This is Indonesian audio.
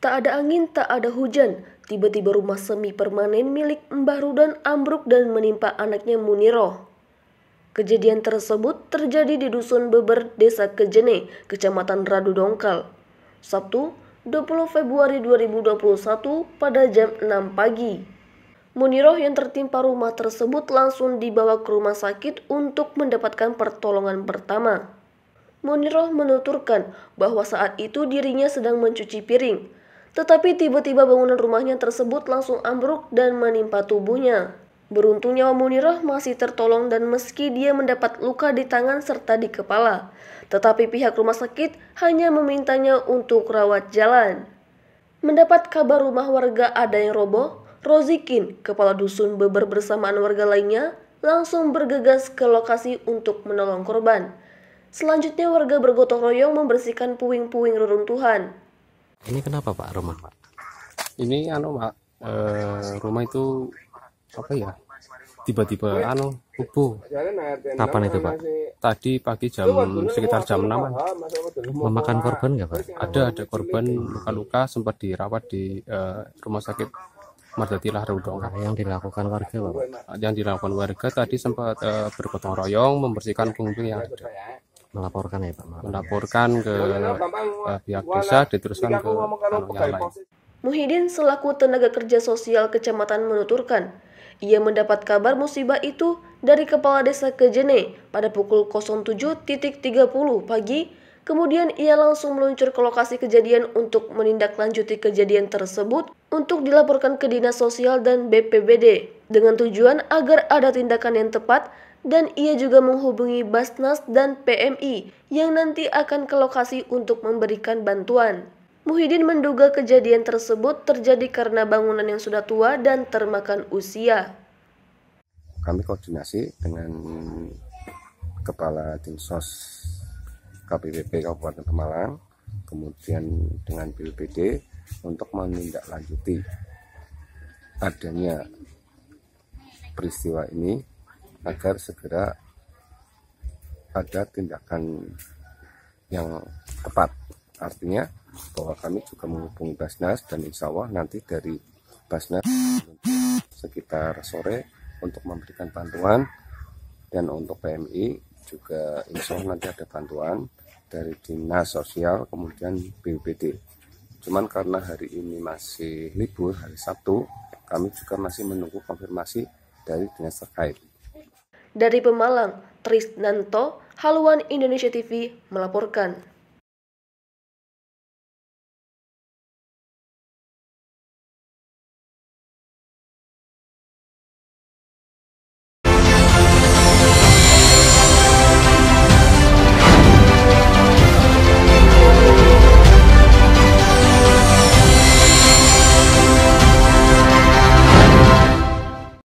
Tak ada angin, tak ada hujan. Tiba-tiba rumah semi permanen milik Mbah Rudan ambruk dan menimpa anaknya Muniro. Kejadian tersebut terjadi di Dusun Beber, Desa Kejene, Kecamatan Radu Dongkal. Sabtu, 20 Februari 2021 pada jam 6 pagi. Muniroh yang tertimpa rumah tersebut langsung dibawa ke rumah sakit untuk mendapatkan pertolongan pertama. Muniroh menuturkan bahwa saat itu dirinya sedang mencuci piring. Tetapi tiba-tiba bangunan rumahnya tersebut langsung ambruk dan menimpa tubuhnya. Beruntungnya nyawa Munirah masih tertolong dan meski dia mendapat luka di tangan serta di kepala, tetapi pihak rumah sakit hanya memintanya untuk rawat jalan. Mendapat kabar rumah warga ada yang roboh, Rozikin, kepala dusun beber bersamaan warga lainnya, langsung bergegas ke lokasi untuk menolong korban. Selanjutnya warga bergotong royong membersihkan puing-puing reruntuhan. Ini kenapa Pak rumah Pak? Ini anu Pak, e, rumah itu apa ya? Tiba-tiba anu kubu. Kapan itu Pak? Tadi pagi jam sekitar jam 6 ah, Memakan korban nggak Pak? Ada ada korban luka-luka sempat dirawat di e, rumah sakit Mardatilah Rudong. Nah, yang dilakukan warga pak? Yang dilakukan warga tadi sempat uh, bergotong royong membersihkan puing-puing yang ada. Ya melaporkan ya Pak. Melaporkan ke ya, ya, eh, pihak desa diteruskan ke lain. Muhyiddin selaku tenaga kerja sosial kecamatan menuturkan, ia mendapat kabar musibah itu dari kepala desa Kejene pada pukul 07.30 pagi, kemudian ia langsung meluncur ke lokasi kejadian untuk menindaklanjuti kejadian tersebut untuk dilaporkan ke Dinas Sosial dan BPBD dengan tujuan agar ada tindakan yang tepat dan ia juga menghubungi Basnas dan PMI yang nanti akan ke lokasi untuk memberikan bantuan. Muhyiddin menduga kejadian tersebut terjadi karena bangunan yang sudah tua dan termakan usia. Kami koordinasi dengan Kepala Dinsos KPPP Kabupaten Pemalang, kemudian dengan BPD untuk menindaklanjuti adanya peristiwa ini agar segera ada tindakan yang tepat. Artinya bahwa kami juga menghubungi Basnas dan insya Allah nanti dari Basnas sekitar sore untuk memberikan bantuan dan untuk PMI juga insya Allah nanti ada bantuan dari Dinas Sosial kemudian BPD. Cuman karena hari ini masih libur, hari Sabtu, kami juga masih menunggu konfirmasi dari dinas terkait. Dari Pemalang, Trisnanto, Haluan Indonesia TV melaporkan.